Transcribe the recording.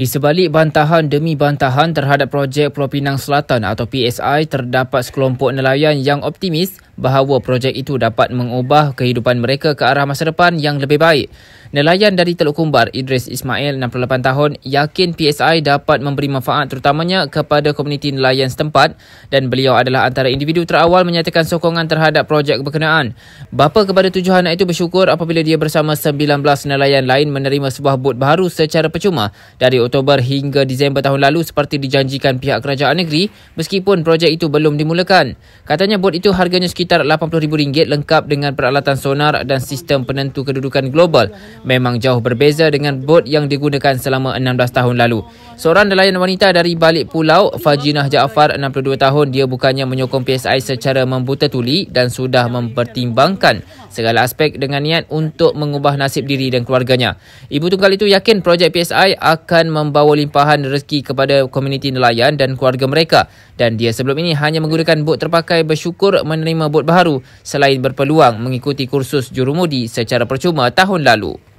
Di sebalik bantahan demi bantahan terhadap projek Pulau Pinang Selatan atau PSI, terdapat sekelompok nelayan yang optimis bahawa projek itu dapat mengubah kehidupan mereka ke arah masa depan yang lebih baik. Nelayan dari Teluk Kumbar, Idris Ismail, 68 tahun, yakin PSI dapat memberi manfaat terutamanya kepada komuniti nelayan setempat dan beliau adalah antara individu terawal menyatakan sokongan terhadap projek berkenaan. Bapa kepada tujuh anak itu bersyukur apabila dia bersama 19 nelayan lain menerima sebuah bot baru secara percuma dari Oktober hingga Disember tahun lalu seperti dijanjikan pihak kerajaan negeri meskipun projek itu belum dimulakan. Katanya bot itu harganya sekitar RM80,000 lengkap dengan peralatan sonar dan sistem penentu kedudukan global memang jauh berbeza dengan bot yang digunakan selama 16 tahun lalu. Seorang nelayan wanita dari balik pulau, Fajinah Jaafar, 62 tahun, dia bukannya menyokong PSI secara membuta tuli dan sudah mempertimbangkan segala aspek dengan niat untuk mengubah nasib diri dan keluarganya. Ibu tunggal itu yakin projek PSI akan membawa limpahan rezeki kepada komuniti nelayan dan keluarga mereka dan dia sebelum ini hanya menggunakan bot terpakai bersyukur menerima bot baru selain berpeluang mengikuti kursus jurumudi secara percuma tahun lalu.